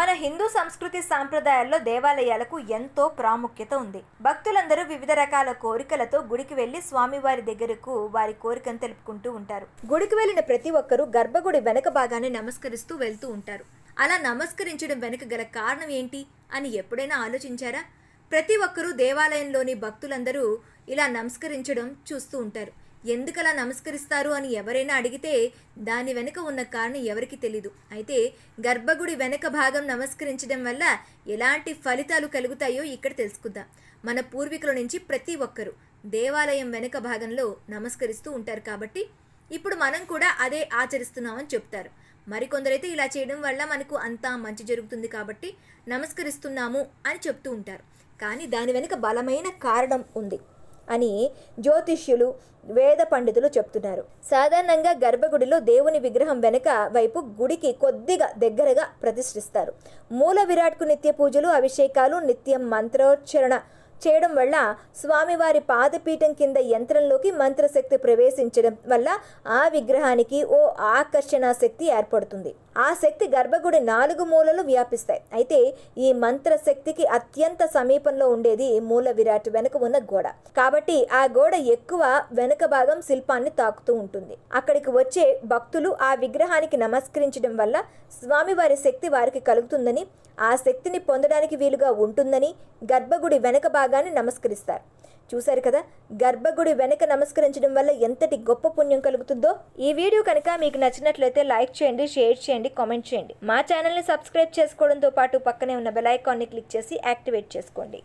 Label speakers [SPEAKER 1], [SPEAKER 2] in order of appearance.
[SPEAKER 1] మన హిందూ సంస్కృతి సాంప్రదాయాల్లో దేవాలయాలకు ఎంతో ప్రాముఖ్యత ఉంది భక్తులందరూ వివిధ రకాల కోరికలతో గుడికి వెళ్లి స్వామివారి దగ్గరకు వారి కోరికను తెలుపుకుంటూ ఉంటారు గుడికి వెళ్లిన ప్రతి ఒక్కరూ గర్భగుడి వెనక భాగాన్ని నమస్కరిస్తూ వెళ్తూ ఉంటారు అలా నమస్కరించడం వెనుక గల కారణం ఏంటి అని ఎప్పుడైనా ఆలోచించారా ప్రతి ఒక్కరూ దేవాలయంలోని భక్తులందరూ ఇలా నమస్కరించడం చూస్తూ ఉంటారు ఎందుకలా నమస్కరిస్తారు అని ఎవరైనా అడిగితే దాని వెనుక ఉన్న కారణం ఎవరికి తెలీదు అయితే గర్భగుడి వెనక భాగం నమస్కరించడం వల్ల ఎలాంటి ఫలితాలు కలుగుతాయో ఇక్కడ తెలుసుకుందాం మన పూర్వీకుల నుంచి ప్రతి ఒక్కరూ దేవాలయం వెనుక భాగంలో నమస్కరిస్తూ ఉంటారు కాబట్టి ఇప్పుడు మనం కూడా అదే ఆచరిస్తున్నామని చెప్తారు మరికొందరైతే ఇలా చేయడం వల్ల మనకు అంతా మంచి జరుగుతుంది కాబట్టి నమస్కరిస్తున్నాము అని చెప్తూ ఉంటారు కానీ దాని వెనుక బలమైన కారణం ఉంది అని జ్యోతిష్యులు వేద పండితులు చెప్తున్నారు సాధారణంగా గర్భగుడిలో దేవుని విగ్రహం వెనుక వైపు గుడికి కొద్దిగా దగ్గరగా ప్రతిష్ఠిస్తారు మూల విరాట్కు నిత్య పూజలు అభిషేకాలు నిత్యం మంత్రోచ్చరణ చేయడం వల్ల స్వామివారి పాదపీఠం కింద యంత్రంలోకి మంత్రశక్తి ప్రవేశించడం వల్ల ఆ విగ్రహానికి ఓ ఆకర్షణ శక్తి ఏర్పడుతుంది ఆ శక్తి గర్భగుడి నాలుగు మూలలు వ్యాపిస్తాయి అయితే ఈ మంత్ర శక్తికి అత్యంత సమీపంలో ఉండేది మూల విరాట్ వెనుక ఉన్న గోడ కాబట్టి ఆ గోడ ఎక్కువ వెనుక భాగం శిల్పాన్ని తాకుతూ ఉంటుంది అక్కడికి వచ్చే భక్తులు ఆ విగ్రహానికి నమస్కరించడం వల్ల స్వామివారి శక్తి వారికి కలుగుతుందని ఆ శక్తిని పొందడానికి వీలుగా ఉంటుందని గర్భగుడి వెనుక భాగాన్ని నమస్కరిస్తారు చూశారు కదా గర్భగుడి వెనక నమస్కరించడం వల్ల ఎంతటి గొప్ప పుణ్యం కలుగుతుందో ఈ వీడియో కనుక మీకు నచ్చినట్లయితే లైక్ చేయండి షేర్ చేయండి చేయండి కామెంట్ చేయండి మా ఛానల్ని సబ్స్క్రైబ్ చేసుకోవడంతో పాటు పక్కనే ఉన్న బెల్ ఐకాన్ని క్లిక్ చేసి యాక్టివేట్ చేసుకోండి